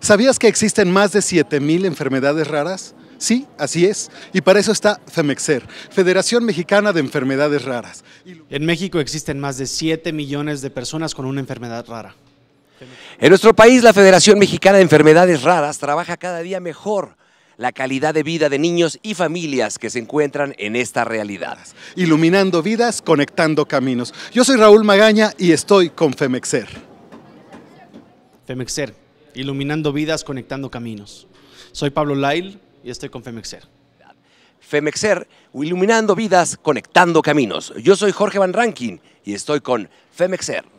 ¿Sabías que existen más de 7.000 enfermedades raras? Sí, así es. Y para eso está FEMEXER, Federación Mexicana de Enfermedades Raras. En México existen más de 7 millones de personas con una enfermedad rara. En nuestro país, la Federación Mexicana de Enfermedades Raras trabaja cada día mejor la calidad de vida de niños y familias que se encuentran en esta realidad. Iluminando vidas, conectando caminos. Yo soy Raúl Magaña y estoy con FEMEXER. FEMEXER, iluminando vidas, conectando caminos. Soy Pablo Lail y estoy con Femexer. Femexer, iluminando vidas, conectando caminos. Yo soy Jorge Van Rankin y estoy con Femexer.